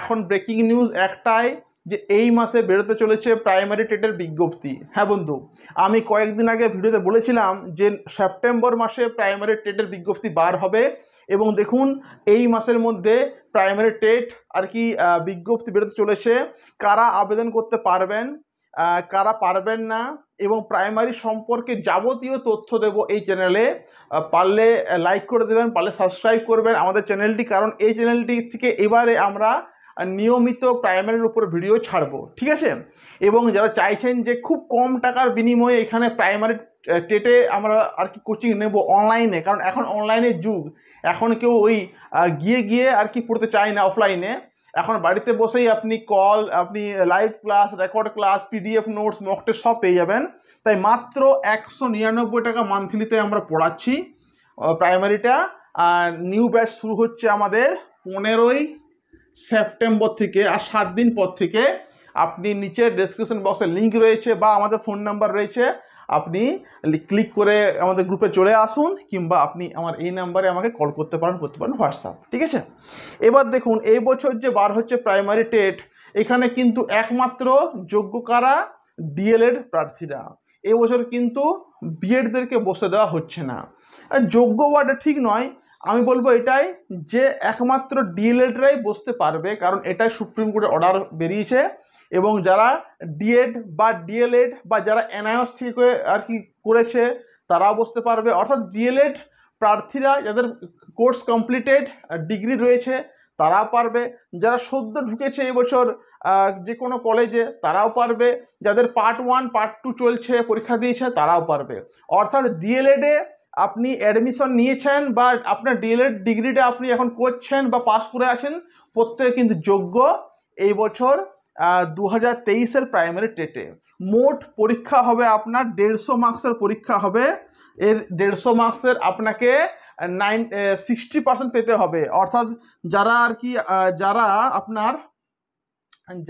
এখন breaking news একটাই যে এই মাসে বেরোতে চলেছে প্রাইমারি টেটের বিজ্ঞপ্তি হ্যাঁ বন্ধু আমি কয়েকদিন আগে ভিডিওতে বলেছিলাম যে সেপ্টেম্বর মাসে প্রাইমারি টেটের বিজ্ঞপ্তি বার হবে এবং দেখুন এই মাসের মধ্যে প্রাইমারি টেট আর কি বিজ্ঞপ্তি বেরোতে চলেছে কারা আবেদন করতে পারবেন কারা পারবেন না এবং প্রাইমারি সম্পর্কে যাবতীয় তথ্য দেব এই চ্যানেলে পারলে লাইক করে দেবেন পারলে সাবস্ক্রাইব করবেন আমাদের চ্যানেলটি কারণ এই চ্যানেলটি থেকে এবারে আমরা নিয়মিত প্রাইমারির উপর ভিডিও ছাড়বো ঠিক আছে এবং যারা চাইছেন যে খুব কম টাকার বিনিময়ে এখানে প্রাইমারি টেটে আমরা আর কি কোচিং নেব অনলাইনে কারণ এখন অনলাইনের যুগ এখন কেউ ওই গিয়ে গিয়ে আর কি পড়তে চায় না অফলাইনে এখন বাড়িতে বসেই আপনি কল আপনি live class record class PDF notes মকটে সব পেয়ে যাবেন তাই মাত্র একশো নিরানব্বই টাকা মান্থলিতে আমরা পড়াচ্ছি প্রাইমারিটা আর নিউ ব্যাচ শুরু হচ্ছে আমাদের পনেরোই সেপ্টেম্বর থেকে আর সাত দিন পর থেকে আপনি নিচের ডেসক্রিপশন বক্সে লিঙ্ক রয়েছে বা আমাদের ফোন নাম্বার রয়েছে আপনি ক্লিক করে আমাদের গ্রুপে চলে আসুন কিংবা আপনি আমার এই নাম্বারে আমাকে কল করতে পারেন করতে পারেন হোয়াটসঅ্যাপ ঠিক আছে এবার দেখুন এই বছর যে বার হচ্ছে প্রাইমারি টেট এখানে কিন্তু একমাত্র যোগ্য কারা ডিএলএড প্রার্থীরা এবছর কিন্তু বিএডদেরকে বসে দেওয়া হচ্ছে না যোগ্য ওয়ার্ডে ঠিক নয় আমি বলবো এটাই যে একমাত্র ডিএলএডরাই বসতে পারবে কারণ এটাই সুপ্রিম কোর্টের অর্ডার বেরিয়েছে এবং যারা ডিএড বা ডিএলএড বা যারা এনআইএস থেকে আর কি করেছে তারাও বসতে পারবে অর্থাৎ ডিএলএড প্রার্থীরা যাদের কোর্স কমপ্লিটেড ডিগ্রি রয়েছে তারাও পারবে যারা সদ্য ঢুকেছে এবছর যে কোনো কলেজে তারাও পারবে যাদের পার্ট ওয়ান পার্ট টু চলছে পরীক্ষা দিয়েছে তারাও পারবে অর্থাৎ ডিএলএডে আপনি অ্যাডমিশন নিয়েছেন বা আপনার ডিএলএড ডিগ্রিটা আপনি এখন করছেন বা পাস করে আছেন প্রত্যেকে কিন্তু যোগ্য এই বছর দু হাজার তেইশের প্রাইমারি টেটে মোট পরীক্ষা হবে আপনার দেড়শো মার্কসের পরীক্ষা হবে এর দেড়শো মার্কসের আপনাকে নাইন সিক্সটি পার্সেন্ট পেতে হবে অর্থাৎ যারা আর কি যারা আপনার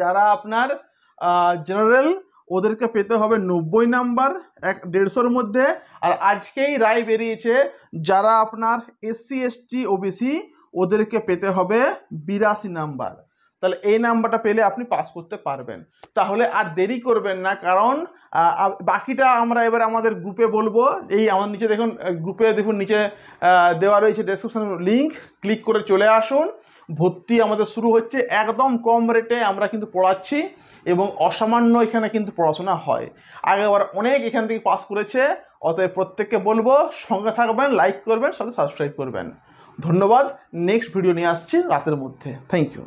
যারা আপনার জেনারেল ওদেরকে পেতে হবে নব্বই নাম্বার এক দেড়শোর মধ্যে আর আজকেই রায় বেরিয়েছে যারা আপনার এসসি এসটি ওবিসি ওদেরকে পেতে হবে বিরাশি নাম্বার তাহলে এই নাম্বারটা পেলে আপনি পাস করতে পারবেন তাহলে আর দেরি করবেন না কারণ বাকিটা আমরা এবার আমাদের গ্রুপে বলবো এই আমার নিচে দেখুন গ্রুপে দেখুন নিচে দেওয়া রয়েছে ডেসক্রিপশন লিঙ্ক ক্লিক করে চলে আসুন ভর্তি আমাদের শুরু হচ্ছে একদম কম রেটে আমরা কিন্তু পড়াচ্ছি এবং অসামান্য এখানে কিন্তু পড়াশোনা হয় আগেবার অনেক এখান থেকে পাস করেছে অতএব প্রত্যেককে বলবো সঙ্গে থাকবেন লাইক করবেন সাথে সাবস্ক্রাইব করবেন ধন্যবাদ নেক্সট ভিডিও নিয়ে আসছি রাতের মধ্যে থ্যাংক ইউ